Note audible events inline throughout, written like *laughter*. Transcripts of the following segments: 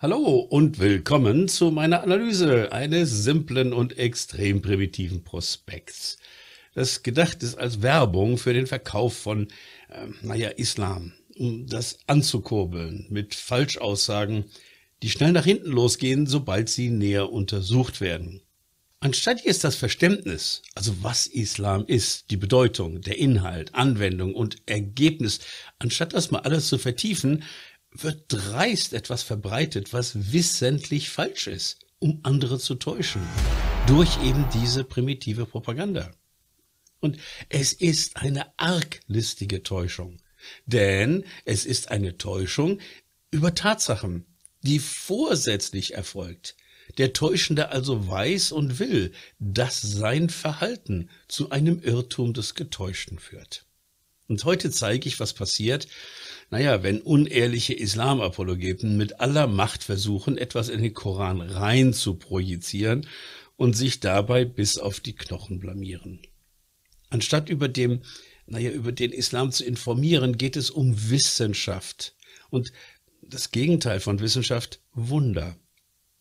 Hallo und willkommen zu meiner Analyse eines simplen und extrem primitiven Prospekts, das gedacht ist als Werbung für den Verkauf von, äh, naja, Islam, um das anzukurbeln mit Falschaussagen, die schnell nach hinten losgehen, sobald sie näher untersucht werden. Anstatt jetzt das Verständnis, also was Islam ist, die Bedeutung, der Inhalt, Anwendung und Ergebnis, anstatt das mal alles zu vertiefen, wird dreist etwas verbreitet, was wissentlich falsch ist, um andere zu täuschen, durch eben diese primitive Propaganda. Und es ist eine arglistige Täuschung, denn es ist eine Täuschung über Tatsachen, die vorsätzlich erfolgt, der Täuschende also weiß und will, dass sein Verhalten zu einem Irrtum des Getäuschten führt. Und heute zeige ich, was passiert, naja, wenn unehrliche Islamapologeten mit aller Macht versuchen, etwas in den Koran rein zu projizieren und sich dabei bis auf die Knochen blamieren. Anstatt über dem, naja, über den Islam zu informieren, geht es um Wissenschaft. Und das Gegenteil von Wissenschaft, Wunder.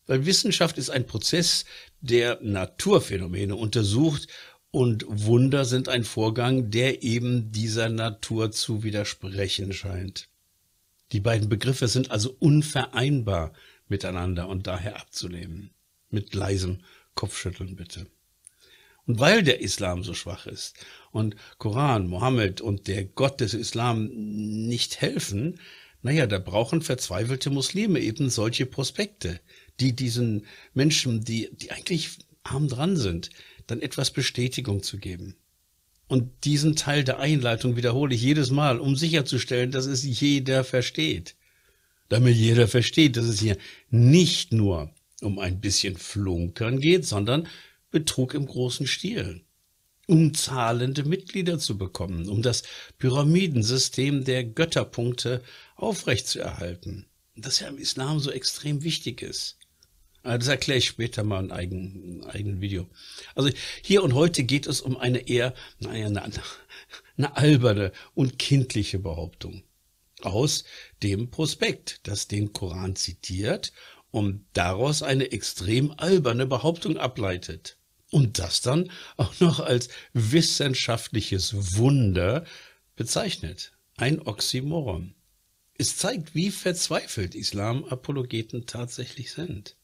Weil Wissenschaft ist ein Prozess, der Naturphänomene untersucht und Wunder sind ein Vorgang, der eben dieser Natur zu widersprechen scheint. Die beiden Begriffe sind also unvereinbar miteinander und daher abzunehmen. Mit leisem Kopfschütteln bitte. Und weil der Islam so schwach ist und Koran, Mohammed und der Gott des Islam nicht helfen, naja, da brauchen verzweifelte Muslime eben solche Prospekte, die diesen Menschen, die, die eigentlich arm dran sind, dann etwas Bestätigung zu geben. Und diesen Teil der Einleitung wiederhole ich jedes Mal, um sicherzustellen, dass es jeder versteht. Damit jeder versteht, dass es hier nicht nur um ein bisschen Flunkern geht, sondern Betrug im großen Stil. Um zahlende Mitglieder zu bekommen, um das Pyramidensystem der Götterpunkte aufrechtzuerhalten, das ja im Islam so extrem wichtig ist. Ah, das erkläre ich später mal in einem eigenen Video. Also hier und heute geht es um eine eher, naja, eine, eine alberne und kindliche Behauptung aus dem Prospekt, das den Koran zitiert und daraus eine extrem alberne Behauptung ableitet. Und das dann auch noch als wissenschaftliches Wunder bezeichnet. Ein Oxymoron. Es zeigt, wie verzweifelt Islam-Apologeten tatsächlich sind.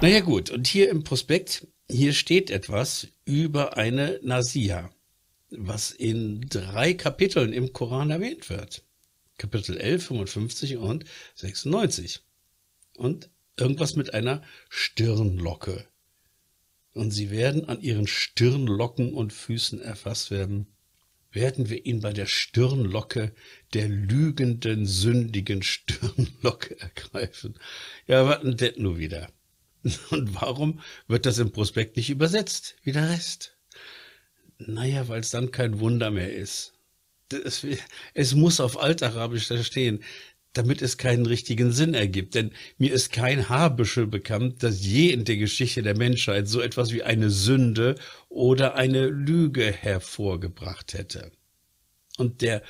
Naja gut, und hier im Prospekt, hier steht etwas über eine Nasiha, was in drei Kapiteln im Koran erwähnt wird. Kapitel 11, 55 und 96. Und irgendwas mit einer Stirnlocke. Und sie werden an ihren Stirnlocken und Füßen erfasst werden werden wir ihn bei der Stirnlocke, der lügenden, sündigen Stirnlocke ergreifen. Ja, warten das nur wieder. *laughs* Und warum wird das im Prospekt nicht übersetzt, wie der Rest? Naja, weil es dann kein Wunder mehr ist. Das, es muss auf Altarabisch da stehen damit es keinen richtigen Sinn ergibt. Denn mir ist kein Haarbüschel bekannt, dass je in der Geschichte der Menschheit so etwas wie eine Sünde oder eine Lüge hervorgebracht hätte. Und der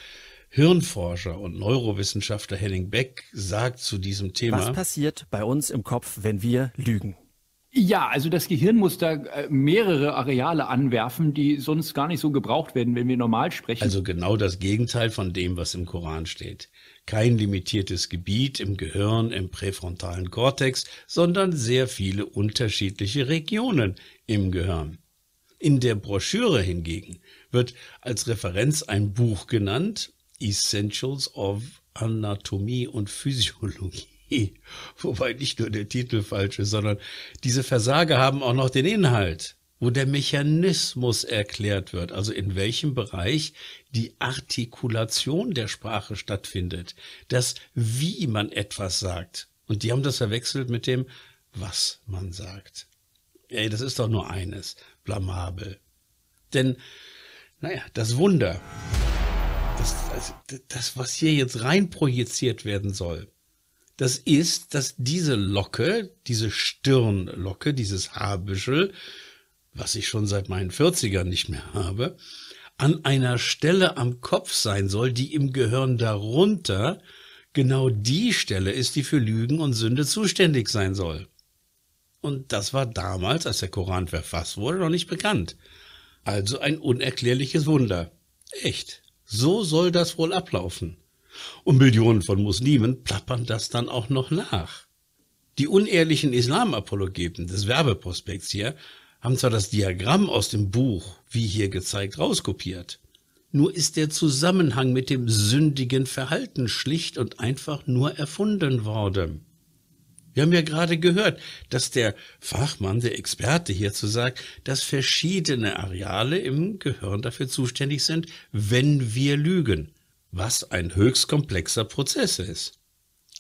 Hirnforscher und Neurowissenschaftler Henning Beck sagt zu diesem Thema. Was passiert bei uns im Kopf, wenn wir lügen? Ja, also das Gehirn muss da äh, mehrere Areale anwerfen, die sonst gar nicht so gebraucht werden, wenn wir normal sprechen. Also genau das Gegenteil von dem, was im Koran steht. Kein limitiertes Gebiet im Gehirn, im präfrontalen Kortex, sondern sehr viele unterschiedliche Regionen im Gehirn. In der Broschüre hingegen wird als Referenz ein Buch genannt, Essentials of Anatomie und Physiologie. Wobei nicht nur der Titel falsch ist, sondern diese Versage haben auch noch den Inhalt, wo der Mechanismus erklärt wird, also in welchem Bereich die Artikulation der Sprache stattfindet, das wie man etwas sagt. Und die haben das verwechselt mit dem, was man sagt. Ey, das ist doch nur eines, blamabel. Denn, naja, das Wunder, das, das, das was hier jetzt rein projiziert werden soll, das ist, dass diese Locke, diese Stirnlocke, dieses Haarbüschel, was ich schon seit meinen 40ern nicht mehr habe, an einer Stelle am Kopf sein soll, die im Gehirn darunter genau die Stelle ist, die für Lügen und Sünde zuständig sein soll. Und das war damals, als der Koran verfasst wurde, noch nicht bekannt. Also ein unerklärliches Wunder. Echt. So soll das wohl ablaufen. Und Millionen von Muslimen plappern das dann auch noch nach. Die unehrlichen Islamapologeten des Werbeprospekts hier haben zwar das Diagramm aus dem Buch, wie hier gezeigt, rauskopiert, nur ist der Zusammenhang mit dem sündigen Verhalten schlicht und einfach nur erfunden worden. Wir haben ja gerade gehört, dass der Fachmann, der Experte hierzu sagt, dass verschiedene Areale im Gehirn dafür zuständig sind, wenn wir lügen was ein höchst komplexer Prozess ist.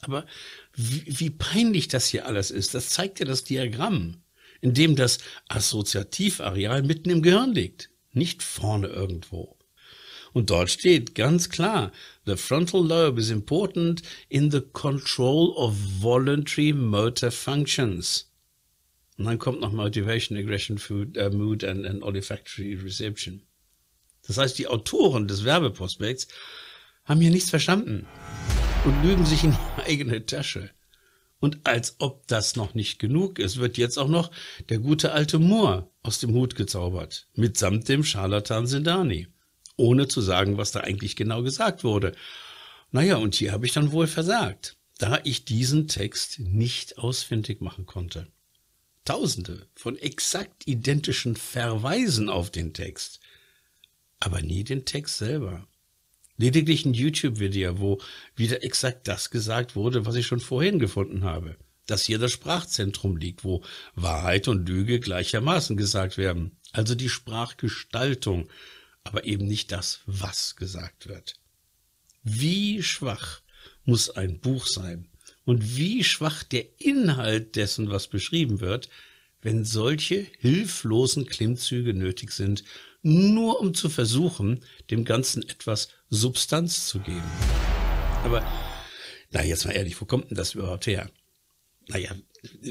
Aber wie, wie peinlich das hier alles ist, das zeigt ja das Diagramm, in dem das Assoziativareal mitten im Gehirn liegt, nicht vorne irgendwo. Und dort steht ganz klar, the frontal lobe is important in the control of voluntary motor functions. Und dann kommt noch Motivation, Aggression, Food, äh, Mood and, and Olfactory Reception. Das heißt, die Autoren des Werbeprospekts haben hier nichts verstanden und lügen sich in die *laughs* eigene Tasche. Und als ob das noch nicht genug ist, wird jetzt auch noch der gute alte Moor aus dem Hut gezaubert, mitsamt dem Scharlatan Sindani, ohne zu sagen, was da eigentlich genau gesagt wurde. Naja, und hier habe ich dann wohl versagt, da ich diesen Text nicht ausfindig machen konnte. Tausende von exakt identischen Verweisen auf den Text, aber nie den Text selber. Lediglich ein YouTube-Video, wo wieder exakt das gesagt wurde, was ich schon vorhin gefunden habe. Dass hier das Sprachzentrum liegt, wo Wahrheit und Lüge gleichermaßen gesagt werden. Also die Sprachgestaltung, aber eben nicht das, was gesagt wird. Wie schwach muss ein Buch sein und wie schwach der Inhalt dessen, was beschrieben wird, wenn solche hilflosen Klimmzüge nötig sind, nur um zu versuchen, dem Ganzen etwas Substanz zu geben. Aber, na, jetzt mal ehrlich, wo kommt denn das überhaupt her? Naja,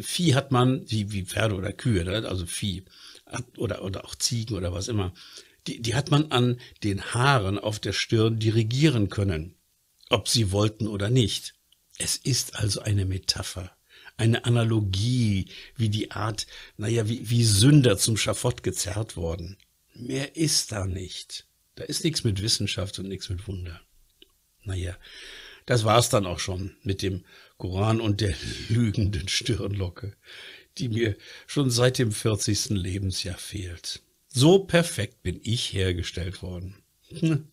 Vieh hat man, wie, wie Pferde oder Kühe, ne? also Vieh, oder, oder auch Ziegen oder was immer, die, die hat man an den Haaren auf der Stirn dirigieren können, ob sie wollten oder nicht. Es ist also eine Metapher, eine Analogie, wie die Art, naja, wie, wie Sünder zum Schafott gezerrt worden. Mehr ist da nicht. Da ist nichts mit Wissenschaft und nichts mit Wunder. Naja, das war's dann auch schon mit dem Koran und der *laughs* lügenden Stirnlocke, die mir schon seit dem 40. Lebensjahr fehlt. So perfekt bin ich hergestellt worden. Hm.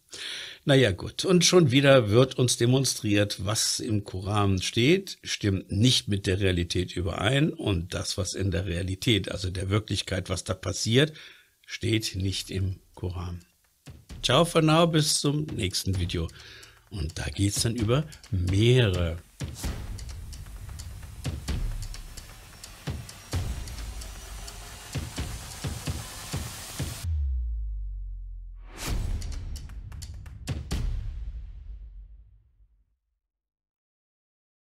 Naja gut, und schon wieder wird uns demonstriert, was im Koran steht, stimmt nicht mit der Realität überein und das, was in der Realität, also der Wirklichkeit, was da passiert, steht nicht im Koran. Ciao for now, bis zum nächsten Video. Und da geht es dann über mehrere.